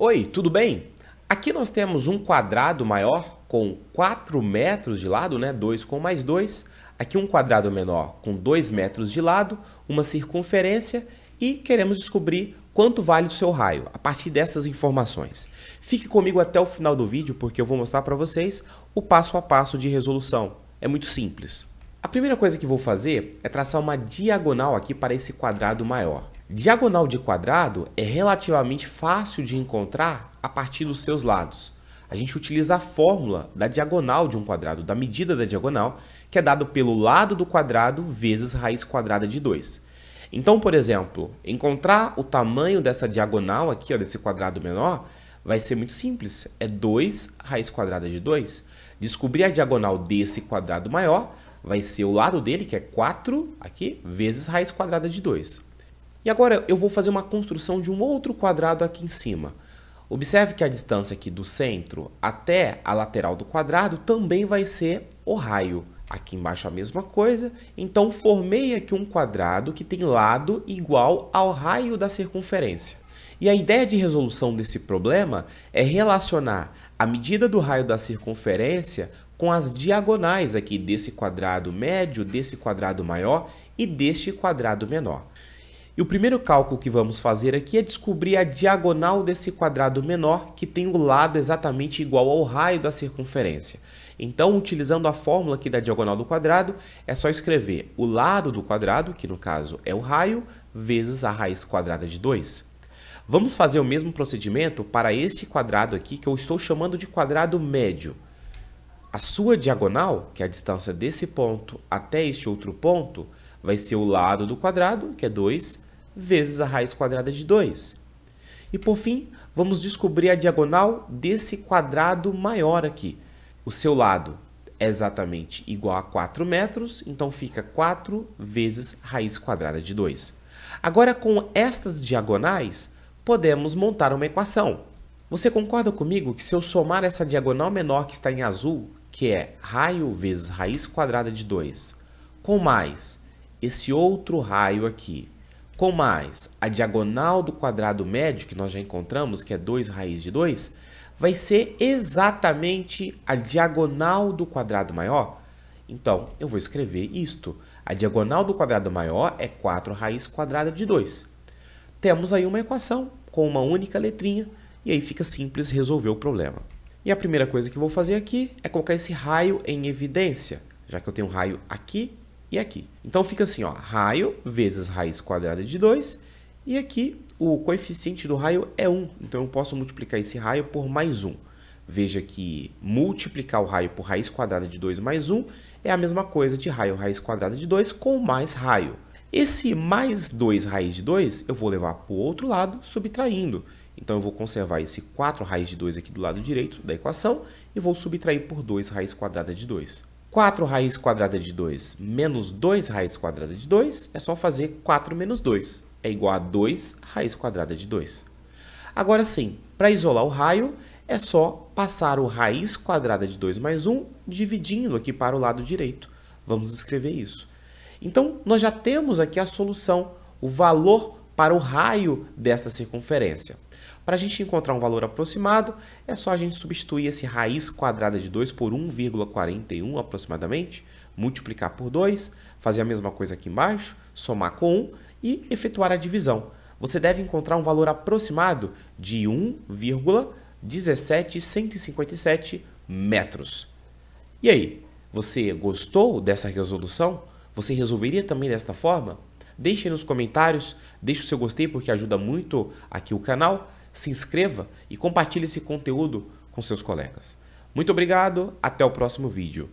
Oi, tudo bem? Aqui nós temos um quadrado maior com 4 metros de lado, né? 2 com mais 2. Aqui um quadrado menor com 2 metros de lado, uma circunferência e queremos descobrir quanto vale o seu raio a partir dessas informações. Fique comigo até o final do vídeo porque eu vou mostrar para vocês o passo a passo de resolução. É muito simples. A primeira coisa que vou fazer é traçar uma diagonal aqui para esse quadrado maior. Diagonal de quadrado é relativamente fácil de encontrar a partir dos seus lados. A gente utiliza a fórmula da diagonal de um quadrado, da medida da diagonal, que é dado pelo lado do quadrado vezes raiz quadrada de 2. Então, por exemplo, encontrar o tamanho dessa diagonal aqui, ó, desse quadrado menor, vai ser muito simples. É 2 raiz quadrada de 2. Descobrir a diagonal desse quadrado maior vai ser o lado dele, que é 4, aqui, vezes raiz quadrada de 2. E agora eu vou fazer uma construção de um outro quadrado aqui em cima. Observe que a distância aqui do centro até a lateral do quadrado também vai ser o raio. Aqui embaixo a mesma coisa, então formei aqui um quadrado que tem lado igual ao raio da circunferência. E a ideia de resolução desse problema é relacionar a medida do raio da circunferência com as diagonais aqui desse quadrado médio, desse quadrado maior e deste quadrado menor. E o primeiro cálculo que vamos fazer aqui é descobrir a diagonal desse quadrado menor que tem o lado exatamente igual ao raio da circunferência. Então, utilizando a fórmula aqui da diagonal do quadrado, é só escrever o lado do quadrado, que no caso é o raio, vezes a raiz quadrada de 2. Vamos fazer o mesmo procedimento para este quadrado aqui, que eu estou chamando de quadrado médio. A sua diagonal, que é a distância desse ponto até este outro ponto, vai ser o lado do quadrado, que é 2, vezes a raiz quadrada de 2. E por fim, vamos descobrir a diagonal desse quadrado maior aqui. O seu lado é exatamente igual a 4 metros, então fica 4 vezes raiz quadrada de 2. Agora, com estas diagonais, podemos montar uma equação. Você concorda comigo que se eu somar essa diagonal menor que está em azul, que é raio vezes raiz quadrada de 2, com mais esse outro raio aqui, com mais a diagonal do quadrado médio, que nós já encontramos, que é 2 raiz de 2, vai ser exatamente a diagonal do quadrado maior. Então, eu vou escrever isto. A diagonal do quadrado maior é 4 raiz quadrada de 2. Temos aí uma equação com uma única letrinha, e aí fica simples resolver o problema. E a primeira coisa que vou fazer aqui é colocar esse raio em evidência, já que eu tenho um raio aqui e aqui. Então fica assim, ó, raio vezes raiz quadrada de 2, e aqui o coeficiente do raio é 1, então eu posso multiplicar esse raio por mais 1. Veja que multiplicar o raio por raiz quadrada de 2 mais 1 é a mesma coisa de raio raiz quadrada de 2 com mais raio. Esse mais 2 raiz de 2 eu vou levar para o outro lado subtraindo. Então eu vou conservar esse 4 raiz de 2 aqui do lado direito da equação e vou subtrair por 2 raiz quadrada de 2. 4 raiz quadrada de 2 menos 2 raiz quadrada de 2, é só fazer 4 menos 2, é igual a 2 raiz quadrada de 2. Agora sim, para isolar o raio, é só passar o raiz quadrada de 2 mais 1, dividindo aqui para o lado direito. Vamos escrever isso. Então, nós já temos aqui a solução, o valor para o raio desta circunferência. Para a gente encontrar um valor aproximado, é só a gente substituir esse raiz quadrada de 2 por 1,41 aproximadamente, multiplicar por 2, fazer a mesma coisa aqui embaixo, somar com 1 e efetuar a divisão. Você deve encontrar um valor aproximado de 1,17157 metros. E aí, você gostou dessa resolução? Você resolveria também desta forma? Deixe nos comentários, deixe o seu gostei porque ajuda muito aqui o canal, se inscreva e compartilhe esse conteúdo com seus colegas. Muito obrigado, até o próximo vídeo.